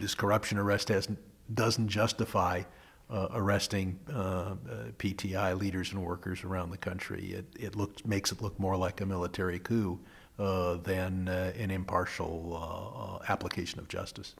this corruption arrest has, doesn't justify uh, arresting uh, uh PTI leaders and workers around the country. It, it looks, makes it look more like a military coup uh, than uh, an impartial application of justice.